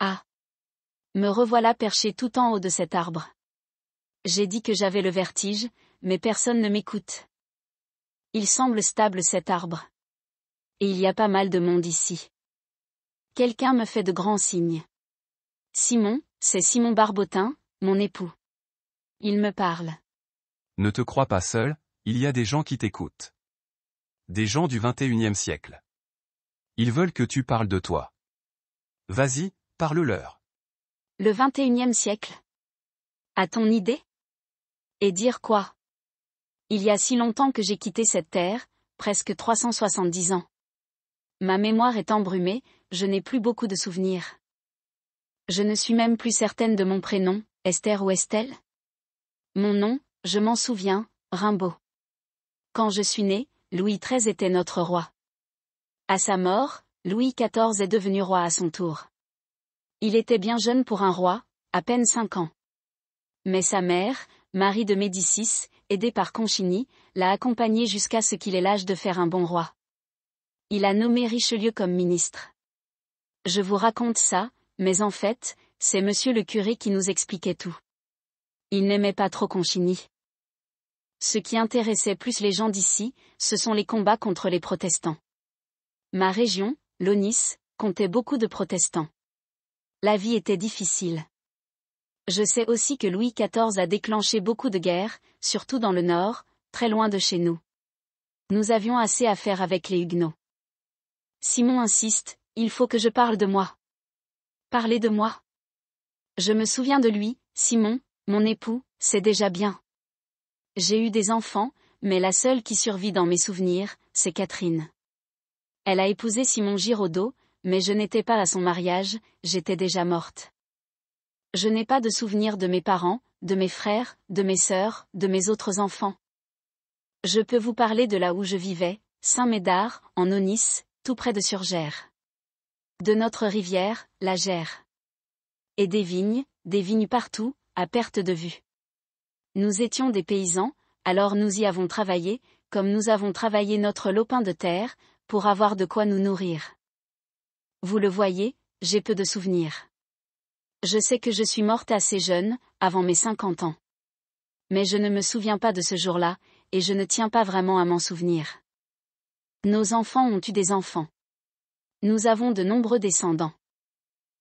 Ah Me revoilà perché tout en haut de cet arbre. J'ai dit que j'avais le vertige, mais personne ne m'écoute. Il semble stable cet arbre. Et il y a pas mal de monde ici. Quelqu'un me fait de grands signes. Simon, c'est Simon Barbotin, mon époux. Il me parle. Ne te crois pas seul, il y a des gens qui t'écoutent. Des gens du 21e siècle. Ils veulent que tu parles de toi. Vas-y, parle-leur. Le XXIe siècle. À ton idée Et dire quoi Il y a si longtemps que j'ai quitté cette terre, presque 370 ans. Ma mémoire est embrumée, je n'ai plus beaucoup de souvenirs. Je ne suis même plus certaine de mon prénom, Esther ou Estelle. Mon nom, je m'en souviens, Rimbaud. Quand je suis né, Louis XIII était notre roi. À sa mort, Louis XIV est devenu roi à son tour. Il était bien jeune pour un roi, à peine cinq ans. Mais sa mère, Marie de Médicis, aidée par Conchini, l'a accompagné jusqu'à ce qu'il ait l'âge de faire un bon roi. Il a nommé Richelieu comme ministre. Je vous raconte ça, mais en fait, c'est monsieur le curé qui nous expliquait tout. Il n'aimait pas trop Conchini. Ce qui intéressait plus les gens d'ici, ce sont les combats contre les protestants. Ma région, l'Onis, comptait beaucoup de protestants. La vie était difficile. Je sais aussi que Louis XIV a déclenché beaucoup de guerres, surtout dans le nord, très loin de chez nous. Nous avions assez à faire avec les Huguenots. Simon insiste, il faut que je parle de moi. Parlez de moi. Je me souviens de lui, Simon, mon époux, c'est déjà bien. J'ai eu des enfants, mais la seule qui survit dans mes souvenirs, c'est Catherine. Elle a épousé Simon Giraudot, mais je n'étais pas à son mariage, j'étais déjà morte. Je n'ai pas de souvenir de mes parents, de mes frères, de mes sœurs, de mes autres enfants. Je peux vous parler de là où je vivais, Saint-Médard, en Onis, tout près de Surgère. De notre rivière, la Gère. Et des vignes, des vignes partout, à perte de vue. Nous étions des paysans, alors nous y avons travaillé, comme nous avons travaillé notre lopin de terre, pour avoir de quoi nous nourrir. Vous le voyez, j'ai peu de souvenirs. Je sais que je suis morte assez jeune, avant mes 50 ans. Mais je ne me souviens pas de ce jour-là, et je ne tiens pas vraiment à m'en souvenir. Nos enfants ont eu des enfants. Nous avons de nombreux descendants.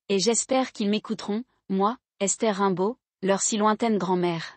Et j'espère qu'ils m'écouteront, moi, Esther Rimbaud, leur si lointaine grand-mère.